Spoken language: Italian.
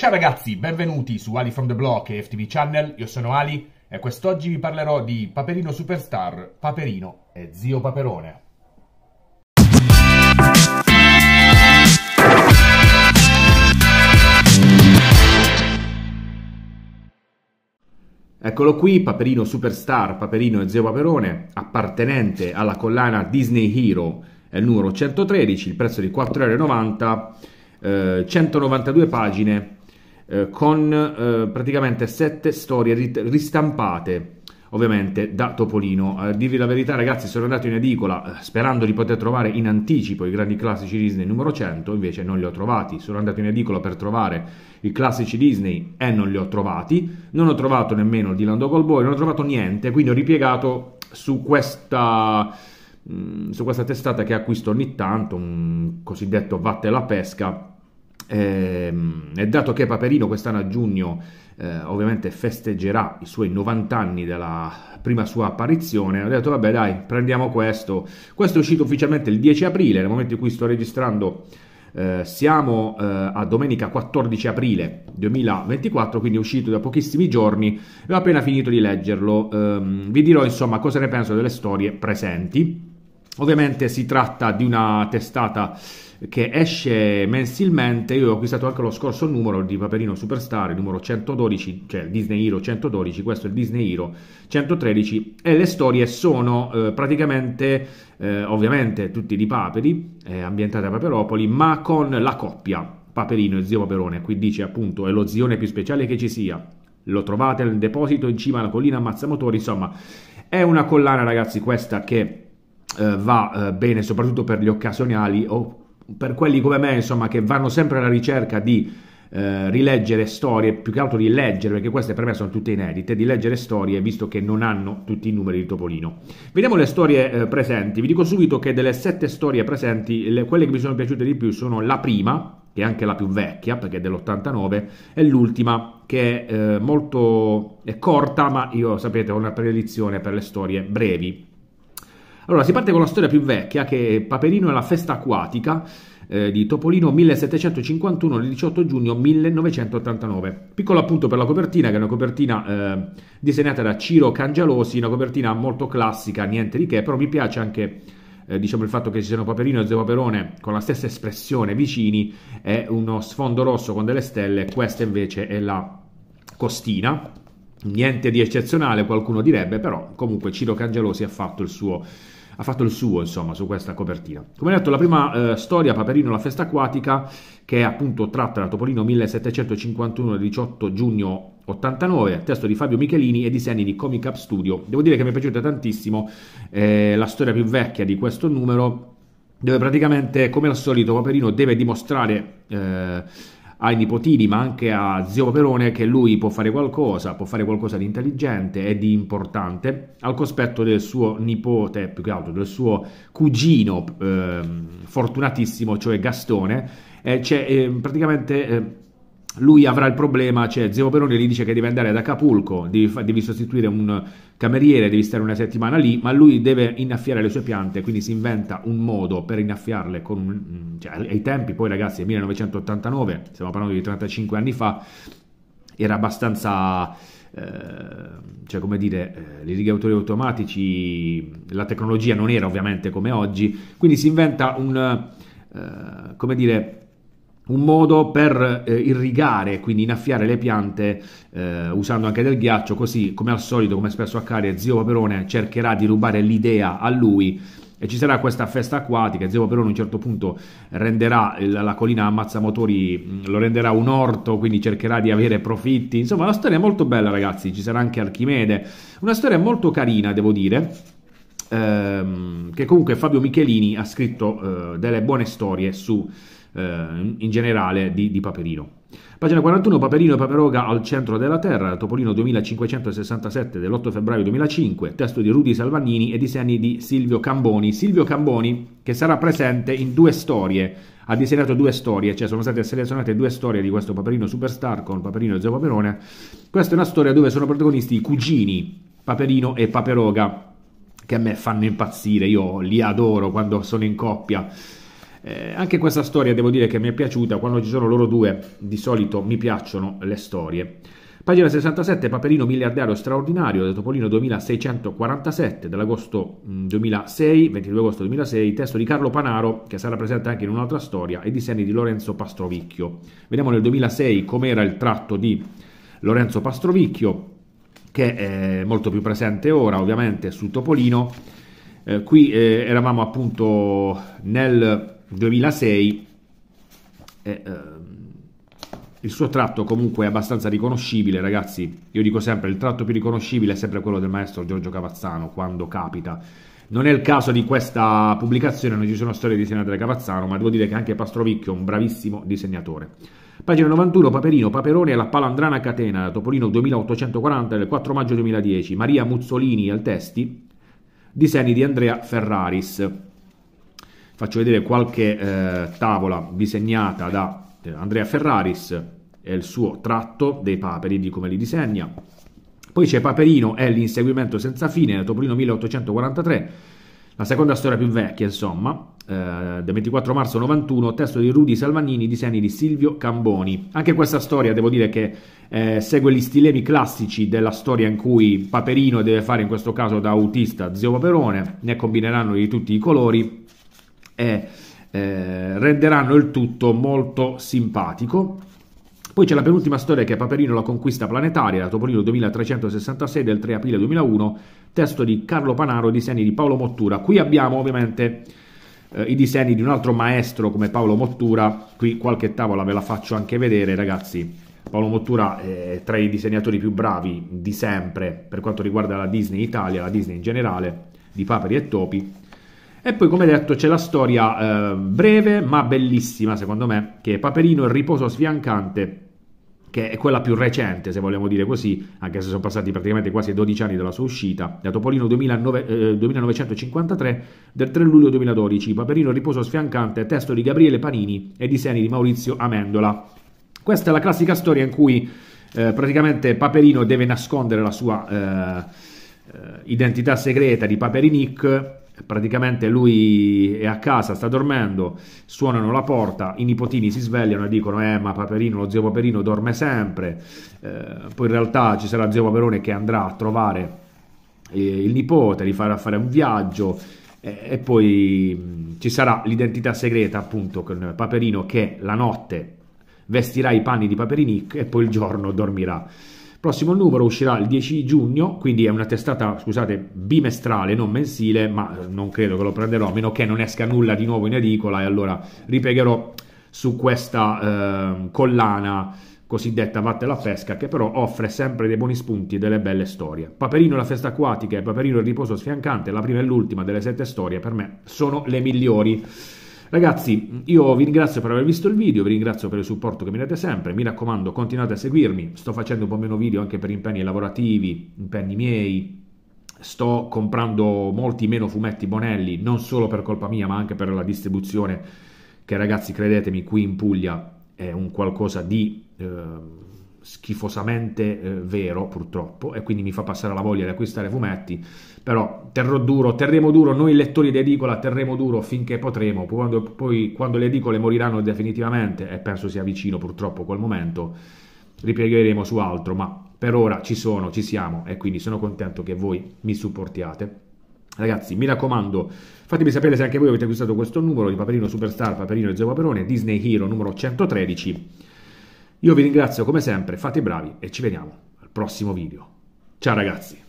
Ciao ragazzi, benvenuti su Ali from the Block e FTV Channel, io sono Ali e quest'oggi vi parlerò di Paperino Superstar, Paperino e Zio Paperone. Eccolo qui, Paperino Superstar, Paperino e Zio Paperone, appartenente alla collana Disney Hero, è il numero 113, il prezzo di 4,90€, eh, 192 pagine, eh, con eh, praticamente sette storie rit- ristampate ovviamente da Topolino. A dirvi la verità, ragazzi, sono andato in edicola eh, sperando di poter trovare in anticipo i grandi classici Disney numero 100, invece non li ho trovati. Sono andato in edicola per trovare i classici Disney e non li ho trovati. Non ho trovato nemmeno il Dylan Lando Golboy, non ho trovato niente, quindi ho ripiegato su questa mm, su questa testata che acquisto ogni tanto, un cosiddetto vatte la pesca e, ehm, dato che Paperino quest'anno a giugno eh, ovviamente festeggerà i suoi 90 anni dalla prima sua apparizione, ho detto vabbè dai prendiamo questo, questo è uscito ufficialmente il 10 aprile, nel momento in cui sto registrando eh, siamo eh, a domenica 14 aprile 2024, quindi è uscito da pochissimi giorni e ho appena finito di leggerlo, ehm, vi dirò insomma cosa ne penso delle storie presenti, ovviamente si tratta di una testata che esce mensilmente. Io ho acquistato anche lo scorso numero di Paperino Superstar, il numero 112, cioè il Disney Hero 112, questo è il Disney Hero 113 e le storie sono eh, praticamente eh, ovviamente tutti di Paperi, eh, ambientate a Paperopoli, ma con la coppia Paperino e zio Paperone. Qui dice appunto è lo zione più speciale che ci sia. Lo trovate nel deposito in cima alla collina Mazzamotori, insomma, è una collana ragazzi questa che eh, va eh, bene soprattutto per gli occasionali o per quelli come me, insomma, che vanno sempre alla ricerca di eh, rileggere storie, più che altro di leggere, perché queste per me sono tutte inedite, di leggere storie, visto che non hanno tutti i numeri di Topolino. Vediamo le storie eh, presenti. Vi dico subito che delle sette storie presenti, le, quelle che mi sono piaciute di più sono la prima, che è anche la più vecchia, perché è dell'89, e l'ultima, che è eh, molto è corta, ma io sapete ho una predilezione per le storie brevi. Allora, si parte con la storia più vecchia, che è Paperino e la festa acquatica, eh, di Topolino 1751 del 18 giugno 1989. Piccolo appunto per la copertina, che è una copertina eh, disegnata da Ciro Cangialosi, una copertina molto classica, niente di che, però mi piace anche eh, diciamo il fatto che ci siano Paperino e Zio Paperone con la stessa espressione vicini, è uno sfondo rosso con delle stelle, questa invece è la costina Niente di eccezionale, qualcuno direbbe, però comunque Ciro Cangelosi ha fatto il suo ha fatto il suo insomma su questa copertina. Come detto la prima eh, storia Paperino la festa acquatica che è appunto tratta da Topolino 1751 del 18 giugno 89, testo di Fabio Michelini e disegni di Comic Up Studio. Devo dire che mi è piaciuta tantissimo eh, la storia più vecchia di questo numero dove praticamente come al solito Paperino deve dimostrare eh, ai nipotini ma anche a zio Paperone che lui può fare qualcosa, può fare qualcosa di intelligente e di importante al cospetto del suo nipote, più che altro del suo cugino eh, fortunatissimo, cioè Gastone, eh, c'è ehm, eh, praticamente lui avrà il problema, cioè Zio Peroni gli dice che devi andare ad Acapulco, devi, devi, sostituire un cameriere, devi stare una settimana lì, ma lui deve innaffiare le sue piante, quindi si inventa un modo per innaffiarle un, mm, cioè, ai tempi, poi ragazzi, 1989, stiamo parlando di 35 anni fa, era abbastanza, eh, cioè come dire, eh, i rigatori automatici, la tecnologia non era ovviamente come oggi, quindi si inventa un, eh, come dire, un modo per eh, irrigare, quindi innaffiare le piante eh, usando anche del ghiaccio, così come al solito, come spesso accade, zio Paperone cercherà di rubare l'idea a lui e ci sarà questa festa acquatica, zio Paperone a un certo punto renderà la, la collina ammazzamotori, mm, lo renderà un orto, quindi cercherà di avere profitti, insomma la storia è molto bella ragazzi, ci sarà anche Archimede, una storia molto carina devo dire, ehm, che comunque Fabio Michelini ha scritto eh, delle buone storie su eh, in generale di, di Paperino. Pagina 41, Paperino e Paperoga al centro della Terra, Topolino 2567 dell'8 febbraio 2005, testo di Rudy Salvagnini e disegni di Silvio Camboni. Silvio Camboni che sarà presente in due storie, ha disegnato due storie, cioè sono state selezionate due storie di questo Paperino Superstar con Paperino e Zio Paperone. Questa è una storia dove sono protagonisti i cugini Paperino e Paperoga, che a me fanno impazzire, io li adoro quando sono in coppia eh, anche questa storia devo dire che mi è piaciuta, quando ci sono loro due di solito mi piacciono le storie. Pagina 67, Paperino miliardario straordinario, da Topolino 2647, dell'agosto 2006, 22 agosto 2006, testo di Carlo Panaro, che sarà presente anche in un'altra storia, e disegni di Lorenzo Pastrovicchio. Vediamo nel 2006 com'era il tratto di Lorenzo Pastrovicchio, che è eh, molto più presente ora, ovviamente, su Topolino. Eh, qui eh, eravamo appunto nel 2006 e, eh, il suo tratto comunque è abbastanza riconoscibile ragazzi io dico sempre il tratto più riconoscibile è sempre quello del maestro Giorgio Cavazzano quando capita non è il caso di questa pubblicazione non ci sono storie disegnate da Cavazzano ma devo dire che anche Pastrovicchio è un bravissimo disegnatore Pagina 91, Paperino, Paperone alla Palandrana Catena, Topolino 2840 del 4 maggio 2010, Maria Muzzolini al testi, disegni di Andrea Ferraris faccio vedere qualche eh, tavola disegnata da eh, Andrea Ferraris e il suo tratto dei paperi, di come li disegna. Poi c'è Paperino e l'inseguimento senza fine, Topolino 1843, la seconda storia più vecchia, insomma, eh, del 24 marzo 91, testo di Rudy Salvagnini, disegni di Silvio Camboni. Anche questa storia, devo dire che eh, segue gli stilemi classici della storia in cui Paperino deve fare, in questo caso da autista, zio Paperone, ne combineranno di tutti i colori, e eh, renderanno il tutto molto simpatico. Poi c'è la penultima storia che è Paperino la conquista planetaria, da Topolino 2366 del 3 aprile 2001, testo di Carlo Panaro, disegni di Paolo Mottura. Qui abbiamo ovviamente eh, i disegni di un altro maestro come Paolo Mottura, qui qualche tavola ve la faccio anche vedere ragazzi. Paolo Mottura è tra i disegnatori più bravi di sempre per quanto riguarda la Disney Italia, la Disney in generale, di Paperi e Topi e poi, come detto, c'è la storia eh, breve ma bellissima, secondo me, che è Paperino il riposo sfiancante che è quella più recente, se vogliamo dire così, anche se sono passati praticamente quasi 12 anni dalla sua uscita, da Topolino 2009, eh, 2953 del 3 luglio 2012, Paperino il Riposo Sfiancante, testo di Gabriele Panini e disegni di Maurizio Amendola. Questa è la classica storia in cui eh, praticamente Paperino deve nascondere la sua eh, eh identità segreta di Paperinic praticamente lui è a casa, sta dormendo, suonano la porta, i nipotini si svegliano e dicono eh ma Paperino, lo zio Paperino dorme sempre, eh, poi in realtà ci sarà zio Paperone che andrà a trovare eh, il nipote, li farà fare un viaggio eh, e poi mh, mm, ci sarà l'identità segreta appunto con Paperino che la notte vestirà i panni di Paperinic e poi il giorno dormirà il prossimo numero uscirà il 10 giugno, quindi è una testata, scusate, bimestrale, non mensile, ma non credo che lo prenderò, a meno che non esca nulla di nuovo in edicola e allora ripiegherò su questa eh, collana cosiddetta Vatte la Pesca, che però offre sempre dei buoni spunti e delle belle storie. Paperino e la festa acquatica e Paperino e il riposo sfiancante, la prima e l'ultima delle sette storie, per me sono le migliori. Ragazzi, io vi ringrazio per aver visto il video, vi ringrazio per il supporto che mi date sempre, mi raccomando continuate a seguirmi, sto facendo un po' meno video anche per impegni lavorativi, impegni miei, sto comprando molti meno fumetti Bonelli, non solo per colpa mia ma anche per la distribuzione che ragazzi credetemi qui in Puglia è un qualcosa di... Eh, schifosamente eh, vero purtroppo e quindi mi fa passare la voglia di acquistare fumetti però terrò duro, terremo duro noi lettori di edicola terremo duro finché potremo quando, poi quando le edicole moriranno definitivamente e penso sia vicino purtroppo quel momento ripiegheremo su altro ma per ora ci sono, ci siamo e quindi sono contento che voi mi supportiate Ragazzi, mi raccomando, fatemi sapere se anche voi avete acquistato questo numero di Paperino Superstar, Paperino e Zio Paperone, Disney Hero numero 113 io vi ringrazio come sempre, fate i bravi e ci vediamo al prossimo video. Ciao ragazzi!